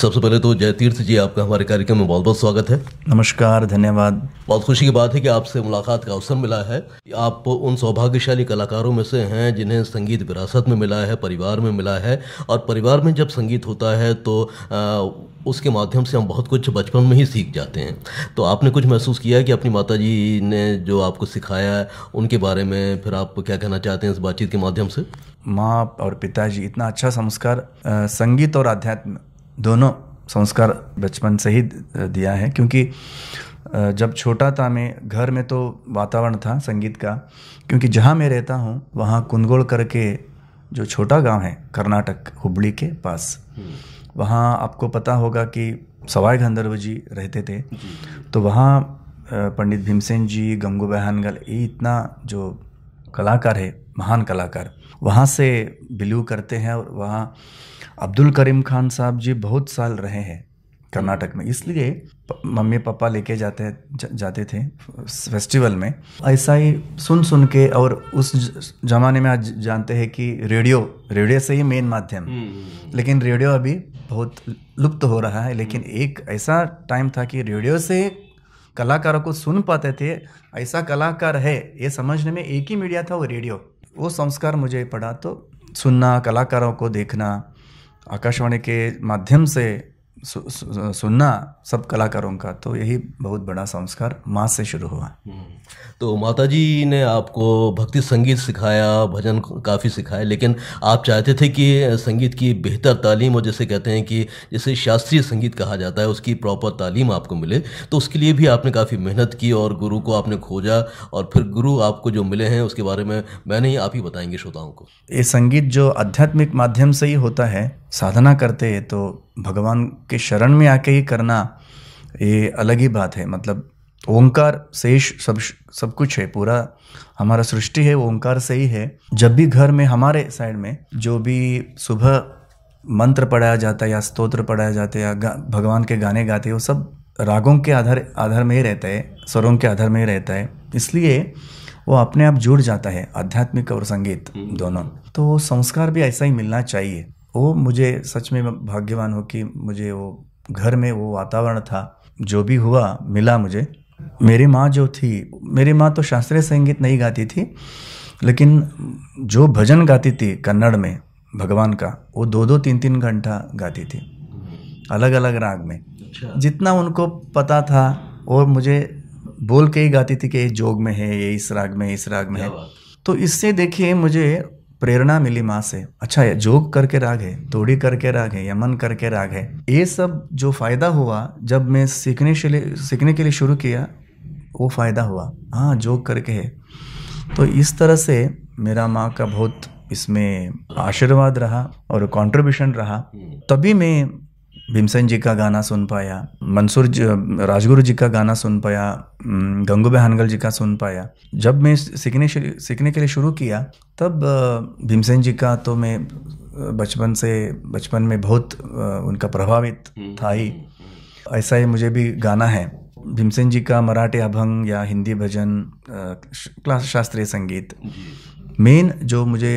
सबसे पहले तो जय तीर्थ जी आपका हमारे कार्यक्रम में बहुत बहुत स्वागत है नमस्कार धन्यवाद बहुत खुशी की बात है कि आपसे मुलाकात का अवसर मिला है आप उन सौभाग्यशाली कलाकारों में से हैं जिन्हें संगीत विरासत में मिला है परिवार में मिला है और परिवार में जब संगीत होता है तो आ, उसके माध्यम से हम बहुत कुछ बचपन में ही सीख जाते हैं तो आपने कुछ महसूस किया कि अपनी माता जी ने जो आपको सिखाया है उनके बारे में फिर आप क्या कहना चाहते हैं इस बातचीत के माध्यम से माँ और पिताजी इतना अच्छा संस्कार संगीत और आध्यात्म दोनों संस्कार बचपन से ही दिया है क्योंकि जब छोटा था मैं घर में तो वातावरण था संगीत का क्योंकि जहाँ मैं रहता हूँ वहाँ कुंदगोड़ करके जो छोटा गांव है कर्नाटक हुबली के पास वहाँ आपको पता होगा कि सवाई गंधर्व जी रहते थे तो वहाँ पंडित भीमसेन जी गंगू बहनगल ये इतना जो कलाकार है महान कलाकार वहाँ से बिलीव करते हैं और वहाँ अब्दुल करीम खान साहब जी बहुत साल रहे हैं कर्नाटक में इसलिए मम्मी पापा लेके जाते जा, जाते थे फेस्टिवल में ऐसा ही सुन सुन के और उस जमाने में आज जानते हैं कि रेडियो रेडियो से ही मेन माध्यम हम्म, हम्म, हम्म। लेकिन रेडियो अभी बहुत लुप्त हो रहा है लेकिन एक ऐसा टाइम था कि रेडियो से कलाकारों को सुन पाते थे ऐसा कलाकार है ये समझने में एक ही मीडिया था वो रेडियो वो संस्कार मुझे पड़ा तो सुनना कलाकारों को देखना आकाशवाणी के माध्यम से सु, सु, सुनना सब कलाकारों का तो यही बहुत बड़ा संस्कार माँ से शुरू हुआ हम्म। तो माता जी ने आपको भक्ति संगीत सिखाया भजन काफ़ी सिखाया लेकिन आप चाहते थे कि संगीत की बेहतर तालीम और जैसे कहते हैं कि जैसे शास्त्रीय संगीत कहा जाता है उसकी प्रॉपर तालीम आपको मिले तो उसके लिए भी आपने काफ़ी मेहनत की और गुरु को आपने खोजा और फिर गुरु आपको जो मिले हैं उसके बारे में मैंने ही आप ही बताएंगे श्रोताओं को ये संगीत जो आध्यात्मिक माध्यम से ही होता है साधना करते हैं तो भगवान के शरण में आके ही करना ये अलग ही बात है मतलब ओंकार से ही सब सब कुछ है पूरा हमारा सृष्टि है ओंकार से ही है जब भी घर में हमारे साइड में जो भी सुबह मंत्र पढ़ाया जाता है या स्तोत्र पढ़ाया जाता है या भगवान के गाने गाते हैं वो सब रागों के आधार आधार में ही रहता है स्वरों के आधार में ही रहता है इसलिए वो अपने आप जुड़ जाता है आध्यात्मिक और संगीत हम्म। दोनों तो संस्कार भी ऐसा ही मिलना चाहिए वो मुझे सच में भाग्यवान हो कि मुझे वो घर में वो वातावरण था जो भी हुआ मिला मुझे मेरी माँ जो थी मेरी माँ तो शास्त्रीय संगीत नहीं गाती थी लेकिन जो भजन गाती थी कन्नड़ में भगवान का वो दो दो तीन तीन घंटा गाती थी अलग अलग राग में अच्छा। जितना उनको पता था और मुझे बोल के ही गाती थी कि ये जोग में है ये इस राग में इस राग में है तो इससे देखिए मुझे प्रेरणा मिली माँ से अच्छा ये जोग करके राग है तोड़ी करके राग है यमन करके राग है ये सब जो फ़ायदा हुआ जब मैं सीखने के लिए सीखने के लिए शुरू किया वो फ़ायदा हुआ हाँ जोग करके है तो इस तरह से मेरा माँ का बहुत इसमें आशीर्वाद रहा और कंट्रीब्यूशन रहा हम्म। तभी मैं भीमसेन जी का गाना सुन पाया मंसूर राजगुरु जी का गाना सुन पाया गंगू बहानगल जी का सुन पाया जब मैं सीखने सीखने के लिए शुरू किया तब भीमसेन जी का तो मैं बचपन से बचपन में बहुत उनका प्रभावित हम्म, था ही हम्म, हम्म। ऐसा ही मुझे भी गाना है भीमसेन जी का मराठी अभंग या हिंदी भजन क्लास शास्त्रीय संगीत मेन जो मुझे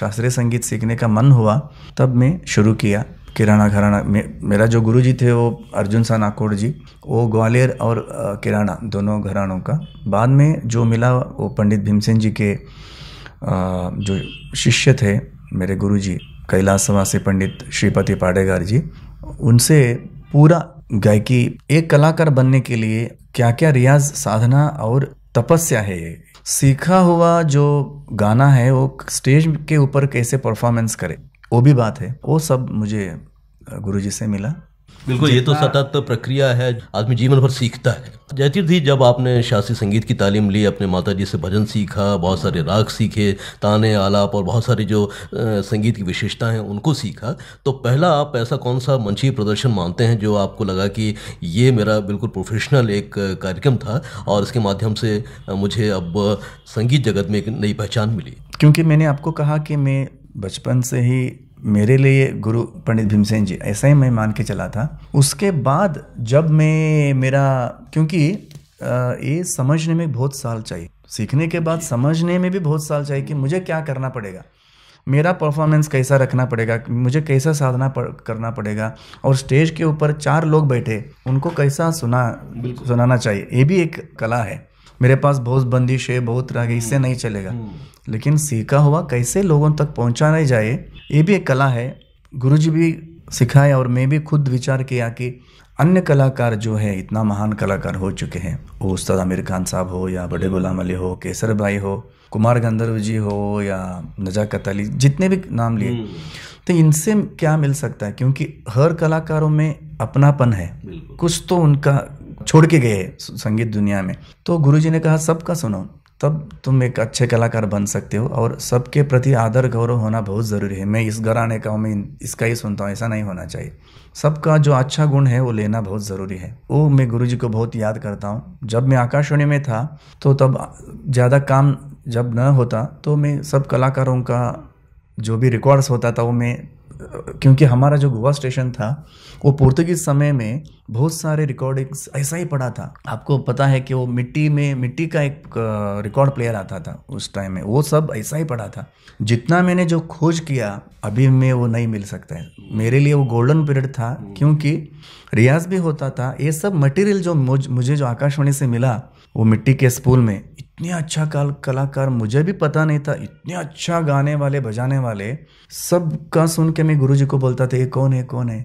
शास्त्रीय संगीत सीखने का मन हुआ तब मैं शुरू किया किराना घराना मे, मेरा जो गुरुजी थे वो अर्जुन सा नाकोर जी वो ग्वालियर और किराना दोनों घरानों का बाद में जो मिला वो पंडित भीमसेन जी के जो शिष्य थे मेरे गुरु जी कैलासवासी पंडित श्रीपति पाडेगार जी उनसे पूरा गायकी एक कलाकार बनने के लिए क्या क्या रियाज साधना और तपस्या है सीखा हुआ जो गाना है वो स्टेज के ऊपर कैसे परफॉर्मेंस करे वो भी बात है वो सब मुझे जी से मिला बिल्कुल ये तो सतत प्रक्रिया है आदमी जीवन भर सीखता है जयतीर्थ जी जब आपने शास्त्रीय संगीत की तालीम ली अपने माता जी से भजन सीखा बहुत सारे राग सीखे ताने आलाप और बहुत सारे जो संगीत की विशेषताएं हैं उनको सीखा तो पहला आप ऐसा कौन सा मंचीय प्रदर्शन मानते हैं जो आपको लगा कि ये मेरा बिल्कुल प्रोफेशनल एक कार्यक्रम था और इसके माध्यम से मुझे अब संगीत जगत में एक नई पहचान मिली क्योंकि मैंने आपको कहा कि मैं बचपन से ही मेरे लिए गुरु पंडित भीमसेन जी ऐसा ही मैं मान के चला था उसके बाद जब मैं मेरा क्योंकि ये समझने में बहुत साल चाहिए सीखने के बाद समझने में भी बहुत साल चाहिए कि मुझे क्या करना पड़ेगा मेरा परफॉर्मेंस कैसा रखना पड़ेगा मुझे कैसा साधना पड़, करना पड़ेगा और स्टेज के ऊपर चार लोग बैठे उनको कैसा सुना सुनाना चाहिए ये भी एक कला है मेरे पास बहुत बंदिश है बहुत तरह के इससे नहीं चलेगा हम्म। लेकिन सीखा हुआ कैसे लोगों तक पहुँचाना जाए ये भी एक कला है गुरु जी भी सिखाए और मैं भी खुद विचार किया कि अन्य कलाकार जो है इतना महान कलाकार हो चुके हैं वो उस्ताद आमिर खान साहब हो या बड़े गुलाम अली हो केसर भाई हो कुमार गंधर्व जी हो या नजाकत अली जितने भी नाम लिए हम्म। तो इनसे क्या मिल सकता है क्योंकि हर कलाकारों में अपनापन है कुछ तो उनका छोड़ के गए संगीत दुनिया में तो गुरु ने कहा सबका सुनो तब तुम एक अच्छे कलाकार बन सकते हो और सबके प्रति आदर गौरव होना बहुत ज़रूरी है मैं इस घर आने का हूँ मैं इसका ही सुनता हूँ ऐसा नहीं होना चाहिए सबका जो अच्छा गुण है वो लेना बहुत ज़रूरी है वो मैं गुरुजी को बहुत याद करता हूँ जब मैं आकाशवाणी में था तो तब ज़्यादा काम जब न होता तो मैं सब कलाकारों का जो भी रिकॉर्ड्स होता था वो मैं क्योंकि हमारा जो गोवा स्टेशन था वो पुर्तगीज समय में बहुत सारे रिकॉर्डिंग्स ऐसा ही पड़ा था आपको पता है कि वो मिट्टी में मिट्टी का एक रिकॉर्ड प्लेयर आता था उस टाइम में वो सब ऐसा ही पड़ा था जितना मैंने जो खोज किया अभी मैं वो नहीं मिल सकता है मेरे लिए वो गोल्डन पीरियड था क्योंकि रियाज भी होता था ये सब मटेरियल जो मुझे जो आकाशवाणी से मिला वो मिट्टी के स्पूल में इतने अच्छा कल कलाकार मुझे भी पता नहीं था इतने अच्छा गाने वाले बजाने वाले सब का सुन के मैं गुरुजी को बोलता था ये कौन है कौन है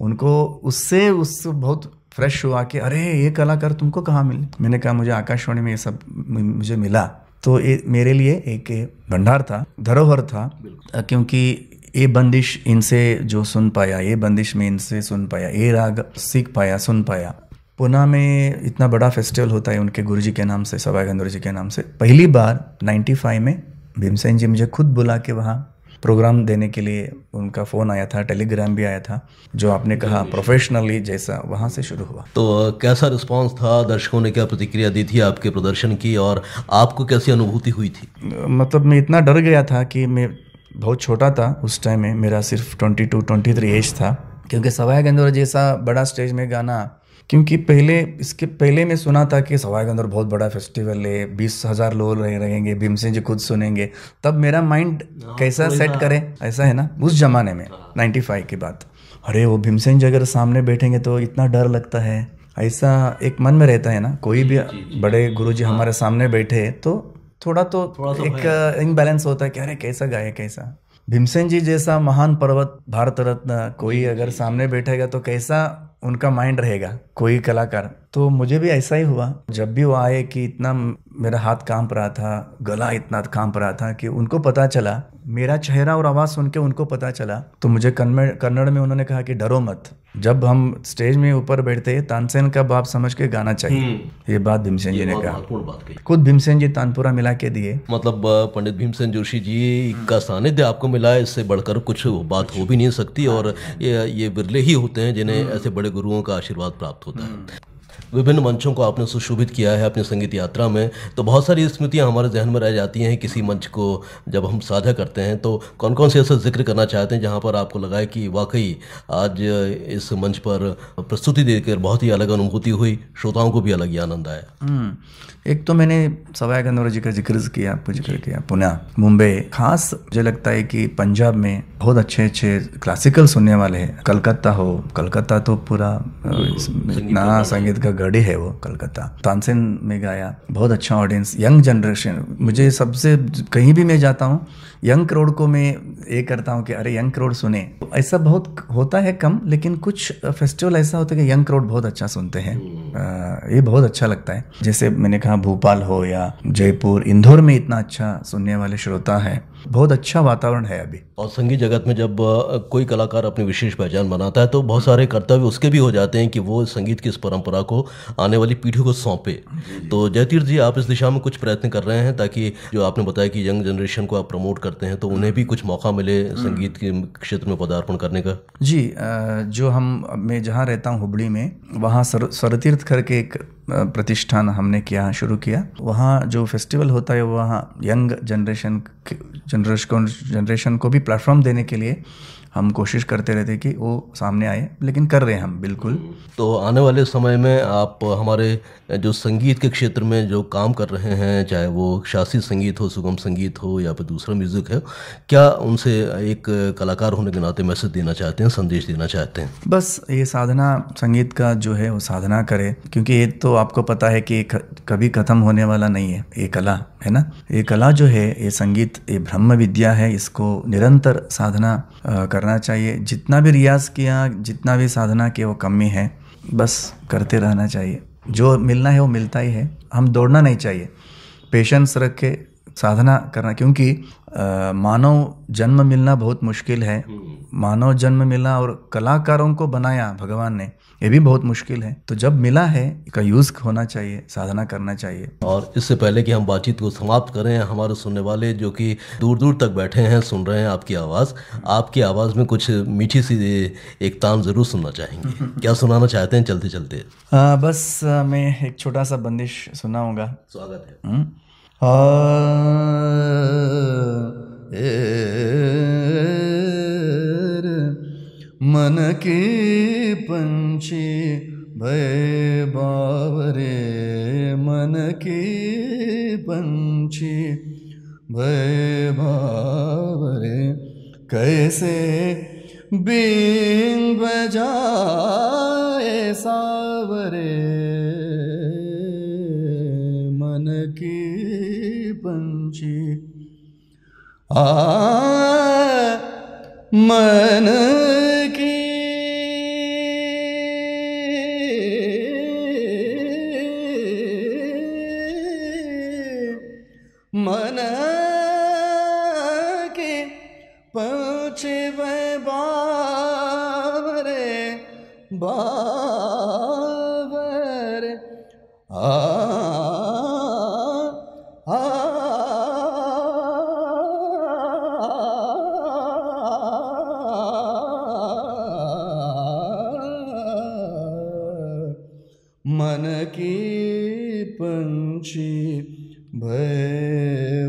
उनको उससे उस बहुत फ्रेश हुआ कि अरे ये कलाकार तुमको कहाँ मिले मैंने कहा मुझे आकाशवाणी में ये सब मुझे मिला तो ये मेरे लिए एक भंडार था धरोहर था क्योंकि ये बंदिश इनसे जो सुन पाया ये बंदिश में इनसे सुन पाया ये राग सीख पाया सुन पाया पुना में इतना बड़ा फेस्टिवल होता है उनके गुरुजी के नाम से सवाई गंधर्व जी के नाम से पहली बार 95 में भीमसेन जी मुझे खुद बुला के वहाँ प्रोग्राम देने के लिए उनका फ़ोन आया था टेलीग्राम भी आया था जो आपने कहा प्रोफेशनली जैसा वहाँ से शुरू हुआ तो कैसा रिस्पांस था दर्शकों ने क्या प्रतिक्रिया दी थी आपके प्रदर्शन की और आपको कैसी अनुभूति हुई थी मतलब मैं इतना डर गया था कि मैं बहुत छोटा था उस टाइम में मेरा सिर्फ ट्वेंटी ट्वेंटी थ्री एज था क्योंकि सवाई गंदोर जैसा बड़ा स्टेज में गाना क्योंकि पहले इसके पहले मैं सुना था कि सवाई गंदर बहुत बड़ा फेस्टिवल है बीस हज़ार लोग रह, रहेंगे भीमसेन जी खुद सुनेंगे तब मेरा माइंड हाँ, कैसा सेट करे ऐसा है ना उस जमाने में नाइन्टी फाइव की बात अरे वो भीमसेन जी अगर सामने बैठेंगे तो इतना डर लगता है ऐसा एक मन में रहता है ना कोई भी बड़े गुरु जी हाँ। हमारे सामने बैठे तो थोड़ा तो थोड़ा तो एक इनबैलेंस होता है कि अरे कैसा गाए कैसा भीमसेन जी जैसा महान पर्वत भारत रत्न कोई अगर सामने बैठेगा तो कैसा उनका माइंड रहेगा कोई कलाकार तो मुझे भी ऐसा ही हुआ जब भी वो आए कि इतना मेरा हाथ कांप रहा था गला इतना कांप रहा था कि उनको पता चला मेरा चेहरा और आवाज़ सुन के उनको पता चला तो मुझे कन्नड़ कन्नड़ में उन्होंने कहा कि डरो मत जब हम स्टेज में ऊपर बैठते हैं तानसेन का बाप समझ के गाना चाहिए हम्म। ये बात भीमसेन जी ने कहा खुद भीमसेन जी तानपुरा मिला के दिए मतलब पंडित भीमसेन जोशी जी का सानिध्य आपको मिला है इससे बढ़कर कुछ बात हो भी नहीं सकती और हाँ। ये ये बिरले ही होते हैं जिन्हें हम्म। ऐसे बड़े गुरुओं का आशीर्वाद प्राप्त होता है हम्म। विभिन्न मंचों को आपने सुशोभित किया है अपनी संगीत यात्रा में तो बहुत सारी स्मृतियाँ हमारे जहन में रह जाती हैं किसी मंच को जब हम साझा करते हैं तो कौन कौन से ऐसे जिक्र करना चाहते हैं जहाँ पर आपको लगा कि वाकई आज इस मंच पर प्रस्तुति देकर बहुत ही अलग अनुभूति हुई श्रोताओं को भी अलग ही आनंद आया हम्म, एक तो मैंने सवाई गंधर्व जी का जिक्र किया आपको जिक्र किया पुनः मुंबई खास मुझे लगता है कि पंजाब में बहुत अच्छे अच्छे क्लासिकल सुनने वाले हैं कलकत्ता हो कलकत्ता तो पूरा इतना हम्म, तो संगीत का गढ़े है वो कलकत्ता तानसेन में गाया बहुत अच्छा ऑडियंस यंग जनरेशन मुझे सबसे कहीं भी मैं जाता हूँ यंग क्रोड को मैं ये करता हूँ कि अरे यंग क्रोड सुने ऐसा बहुत होता है कम लेकिन कुछ फेस्टिवल ऐसा होता है कि यंग करोड बहुत अच्छा सुनते हैं hmm. ये बहुत अच्छा लगता है जैसे मैंने कहा भोपाल हो या जयपुर इंदौर में इतना अच्छा सुनने वाले श्रोता है बहुत अच्छा वातावरण है अभी और संगीत जगत में जब कोई कलाकार अपनी विशेष पहचान बनाता है तो बहुत सारे कर्तव्य उसके भी हो जाते हैं कि वो संगीत की इस परंपरा को आने वाली पीढ़ी को सौंपे तो जयतीर्थ जी आप इस दिशा में कुछ प्रयत्न कर रहे हैं ताकि जो आपने बताया कि यंग जनरेशन को आप प्रमोट करते हैं तो हम्म। उन्हें भी कुछ मौका मिले हम्म। संगीत के क्षेत्र में पदार्पण करने का जी जो हम मैं जहाँ रहता हूँ हुबली में वहाँ सर सरतीर्थ करके एक प्रतिष्ठान हमने किया शुरू किया वहाँ जो फेस्टिवल होता है वहाँ यंग जनरेशन जनरेशन को जनरेशन को भी प्लेटफॉर्म देने के लिए हम कोशिश करते रहते कि वो सामने आए लेकिन कर रहे हैं हम बिल्कुल तो आने वाले समय में आप हमारे जो संगीत के क्षेत्र में जो काम कर रहे हैं चाहे वो शास्त्रीय संगीत हो सुगम संगीत हो या फिर दूसरा म्यूज़िक है क्या उनसे एक कलाकार होने के नाते मैसेज देना चाहते हैं संदेश देना चाहते हैं बस ये साधना संगीत का जो है वो साधना करे क्योंकि ये तो आपको पता है कि कभी ख़त्म होने वाला नहीं है ये कला है ना ये कला जो है ये संगीत ये ब्रह्म विद्या है इसको निरंतर साधना कर करना चाहिए जितना भी रियाज किया जितना भी साधना किया वो कमी है बस करते रहना चाहिए जो मिलना है वो मिलता ही है हम दौड़ना नहीं चाहिए पेशेंस रखें साधना करना क्योंकि मानव जन्म मिलना बहुत मुश्किल है हम्म। मानव जन्म मिला और कलाकारों को बनाया भगवान ने ये भी बहुत मुश्किल है तो जब मिला है का यूज होना चाहिए साधना करना चाहिए और इससे पहले कि हम बातचीत को समाप्त करें हमारे सुनने वाले जो कि दूर दूर तक बैठे हैं सुन रहे हैं आपकी आवाज़ आपकी आवाज़ में कुछ मीठी सी एक तान ज़रूर सुनना चाहेंगे क्या सुनाना चाहते हैं चलते चलते आ, बस मैं एक छोटा सा बंदिश सुनाऊंगा स्वागत है हुँ? हम्म। मन के पंछी मन की मन के पहुँचे बाबरे बा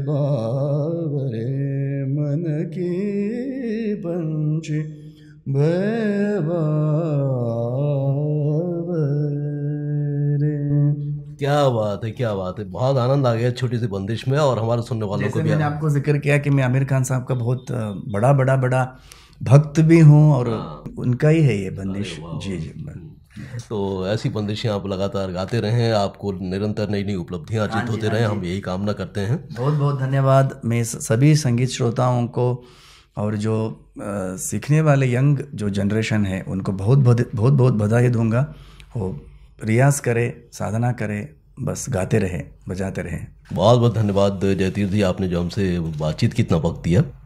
बाबरे मन की पंची भय क्या बात है क्या बात है बहुत आनंद आ गया छोटी सी बंदिश में और हमारे सुनने वालों को भी मैंने आपको जिक्र किया कि मैं आमिर खान साहब का बहुत बड़ा बड़ा बड़ा भक्त भी हूँ और हाँ। उनका ही है ये बंदिश जी जी तो ऐसी बंदिशें आप लगातार गाते रहें आपको निरंतर नई नई उपलब्धियां अर्जित हाँ होते हाँ रहें हम यही कामना करते हैं बहुत बहुत धन्यवाद मैं सभी संगीत श्रोताओं को और जो आ, सीखने वाले यंग जो जनरेशन है उनको बहुत बहुत बहुत बहुत बधाई दूंगा वो रियाज करे साधना करे बस गाते रहे बजाते रहे बहुत बहुत धन्यवाद जयतीर्थ जी आपने जो हमसे बातचीत कितना वक्त दिया